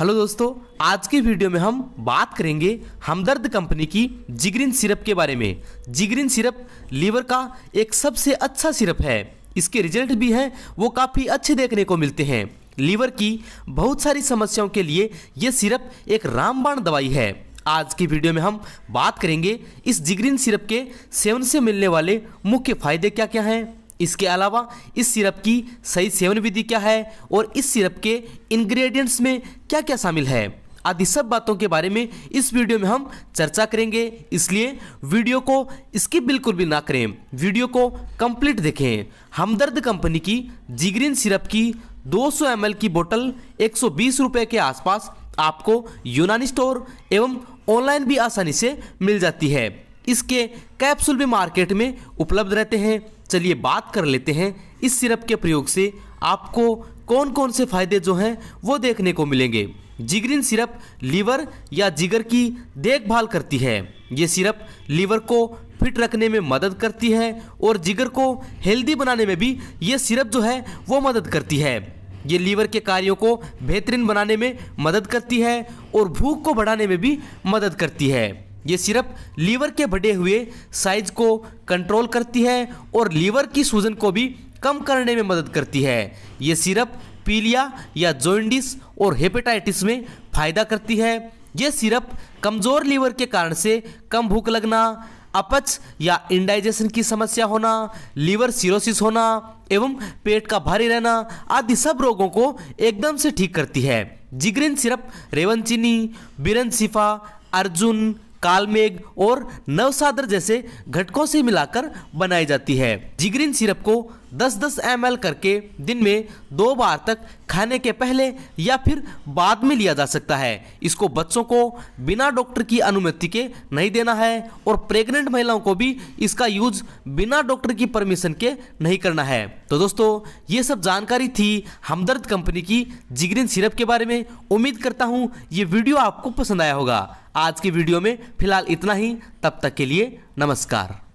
hello दोस्तों आज के वीडियो में हम बात करेंगे हमदर्द कंपनी की जिगरिन सिरप के बारे में जिगरिन सिरप लीवर का एक सबसे अच्छा सिरप है इसके रिजल्ट भी हैं वो काफ़ी अच्छे देखने को मिलते हैं लीवर की बहुत सारी समस्याओं के लिए ये सिरप एक रामबाण दवाई है आज की वीडियो में हम बात करेंगे इस जिगरिन सिरप के सेवन से मिलने वाले मुख्य फायदे क्या क्या हैं इसके अलावा इस सिरप की सही सेवन विधि क्या है और इस सिरप के इंग्रेडिएंट्स में क्या क्या शामिल है आदि सब बातों के बारे में इस वीडियो में हम चर्चा करेंगे इसलिए वीडियो को स्किप बिल्कुल भी ना करें वीडियो को कंप्लीट देखें हमदर्द कंपनी की जिग्रीन सिरप की 200 सौ की बोतल एक सौ के आसपास आपको यूनानी स्टोर एवं ऑनलाइन भी आसानी से मिल जाती है इसके कैप्सूल भी मार्केट में उपलब्ध रहते हैं चलिए बात कर लेते हैं इस सिरप के प्रयोग से आपको कौन कौन से फायदे जो हैं वो देखने को मिलेंगे जिगरिन सिरप लीवर या जिगर की देखभाल करती है ये सिरप लीवर को फिट रखने में मदद करती है और जिगर को हेल्दी बनाने में भी ये सिरप जो है वो मदद करती है ये लीवर के कार्यों को बेहतरीन बनाने में मदद करती है और भूख को बढ़ाने में भी मदद करती है ये सिर्फ लीवर के बढ़े हुए साइज को कंट्रोल करती है और लीवर की सूजन को भी कम करने में मदद करती है ये सिरप पीलिया या जोइंडिस और हेपेटाइटिस में फ़ायदा करती है ये सिरप कमज़ोर लीवर के कारण से कम भूख लगना अपच या इंडाइजेशन की समस्या होना लीवर सिरोसिस होना एवं पेट का भारी रहना आदि सब रोगों को एकदम से ठीक करती है जिग्रिन सिरप रेवन चीनी बिरन सिफा अर्जुन कालमेघ और नवसादर जैसे घटकों से मिलाकर बनाई जाती है जिग्रीन सिरप को 10 10 एम करके दिन में दो बार तक खाने के पहले या फिर बाद में लिया जा सकता है इसको बच्चों को बिना डॉक्टर की अनुमति के नहीं देना है और प्रेग्नेंट महिलाओं को भी इसका यूज बिना डॉक्टर की परमिशन के नहीं करना है तो दोस्तों ये सब जानकारी थी हमदर्द कंपनी की जिगरिन सिरप के बारे में उम्मीद करता हूँ ये वीडियो आपको पसंद आया होगा आज की वीडियो में फिलहाल इतना ही तब तक के लिए नमस्कार